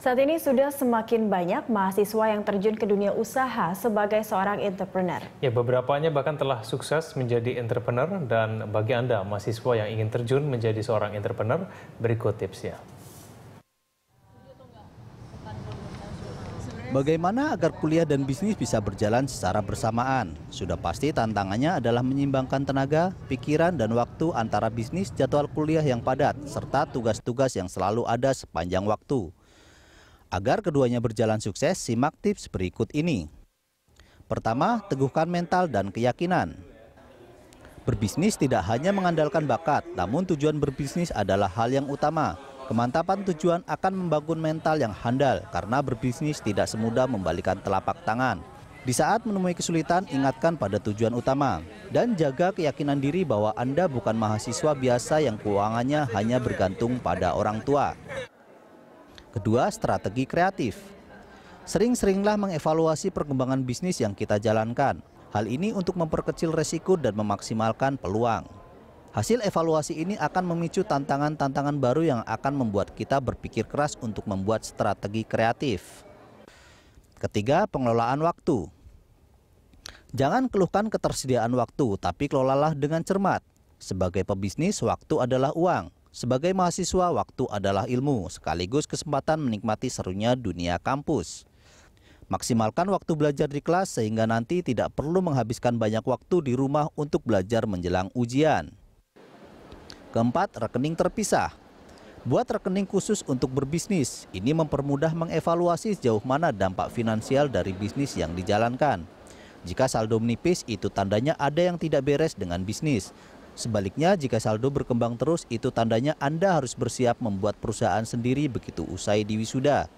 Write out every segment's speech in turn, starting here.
Saat ini sudah semakin banyak mahasiswa yang terjun ke dunia usaha sebagai seorang entrepreneur. Ya, beberapanya bahkan telah sukses menjadi entrepreneur dan bagi Anda mahasiswa yang ingin terjun menjadi seorang entrepreneur, berikut tipsnya. Bagaimana agar kuliah dan bisnis bisa berjalan secara bersamaan? Sudah pasti tantangannya adalah menyimbangkan tenaga, pikiran, dan waktu antara bisnis jadwal kuliah yang padat, serta tugas-tugas yang selalu ada sepanjang waktu. Agar keduanya berjalan sukses, simak tips berikut ini. Pertama, teguhkan mental dan keyakinan. Berbisnis tidak hanya mengandalkan bakat, namun tujuan berbisnis adalah hal yang utama. Kemantapan tujuan akan membangun mental yang handal karena berbisnis tidak semudah membalikan telapak tangan. Di saat menemui kesulitan, ingatkan pada tujuan utama dan jaga keyakinan diri bahwa Anda bukan mahasiswa biasa yang keuangannya hanya bergantung pada orang tua. Kedua, strategi kreatif. Sering-seringlah mengevaluasi perkembangan bisnis yang kita jalankan. Hal ini untuk memperkecil resiko dan memaksimalkan peluang. Hasil evaluasi ini akan memicu tantangan-tantangan baru yang akan membuat kita berpikir keras untuk membuat strategi kreatif. Ketiga, pengelolaan waktu. Jangan keluhkan ketersediaan waktu, tapi kelolalah dengan cermat. Sebagai pebisnis, waktu adalah uang. Sebagai mahasiswa, waktu adalah ilmu, sekaligus kesempatan menikmati serunya dunia kampus. Maksimalkan waktu belajar di kelas sehingga nanti tidak perlu menghabiskan banyak waktu di rumah untuk belajar menjelang ujian. Keempat, rekening terpisah. Buat rekening khusus untuk berbisnis, ini mempermudah mengevaluasi sejauh mana dampak finansial dari bisnis yang dijalankan. Jika saldo menipis, itu tandanya ada yang tidak beres dengan bisnis. Sebaliknya, jika saldo berkembang terus, itu tandanya Anda harus bersiap membuat perusahaan sendiri begitu usai di wisuda.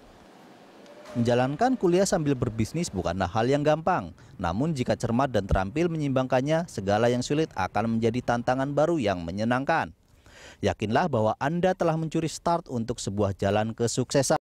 Menjalankan kuliah sambil berbisnis bukanlah hal yang gampang. Namun jika cermat dan terampil menyimbangkannya, segala yang sulit akan menjadi tantangan baru yang menyenangkan. Yakinlah bahwa Anda telah mencuri start untuk sebuah jalan kesuksesan.